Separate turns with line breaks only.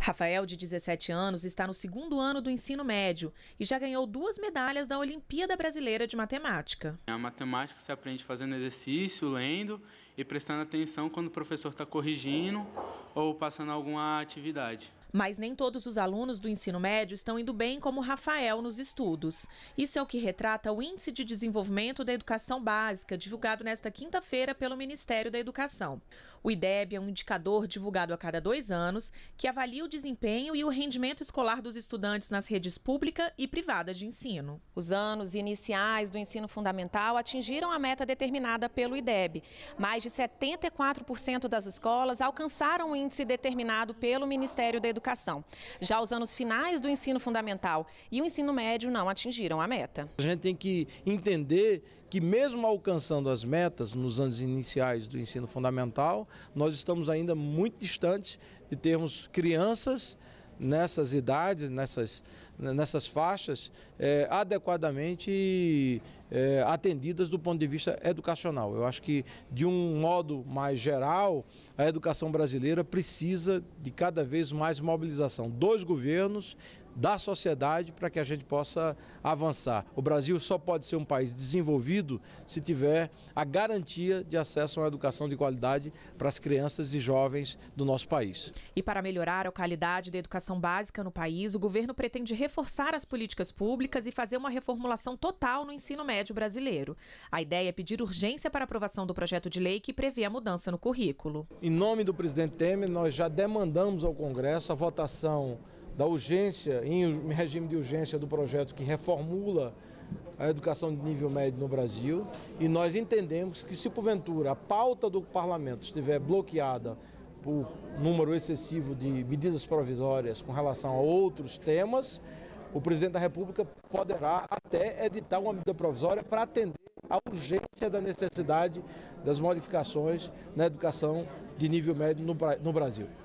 Rafael, de 17 anos, está no segundo ano do ensino médio e já ganhou duas medalhas da Olimpíada Brasileira de Matemática.
A matemática se aprende fazendo exercício, lendo e prestando atenção quando o professor está corrigindo ou passando alguma atividade.
Mas nem todos os alunos do ensino médio estão indo bem como Rafael nos estudos. Isso é o que retrata o Índice de Desenvolvimento da Educação Básica, divulgado nesta quinta-feira pelo Ministério da Educação. O IDEB é um indicador divulgado a cada dois anos que avalia o desempenho e o rendimento escolar dos estudantes nas redes pública e privada de ensino. Os anos iniciais do ensino fundamental atingiram a meta determinada pelo IDEB. Mais de 74% das escolas alcançaram o índice determinado pelo Ministério da Educação educação. Já os anos finais do ensino fundamental e o ensino médio não atingiram a meta.
A gente tem que entender que mesmo alcançando as metas nos anos iniciais do ensino fundamental, nós estamos ainda muito distantes de termos crianças nessas idades, nessas, nessas faixas, é, adequadamente é, atendidas do ponto de vista educacional. Eu acho que, de um modo mais geral, a educação brasileira precisa de cada vez mais mobilização dos governos, da sociedade, para que a gente possa avançar. O Brasil só pode ser um país desenvolvido se tiver a garantia de acesso a uma educação de qualidade para as crianças e jovens do nosso país.
E para melhorar a qualidade da educação básica no país, o governo pretende reforçar as políticas públicas e fazer uma reformulação total no ensino médio médio brasileiro. A ideia é pedir urgência para aprovação do projeto de lei que prevê a mudança no currículo.
Em nome do presidente Temer, nós já demandamos ao Congresso a votação da urgência, em regime de urgência, do projeto que reformula a educação de nível médio no Brasil. E nós entendemos que, se porventura a pauta do parlamento estiver bloqueada por número excessivo de medidas provisórias com relação a outros temas, o presidente da República poderá até editar uma medida provisória para atender à urgência da necessidade das modificações na educação de nível médio no, Brasil.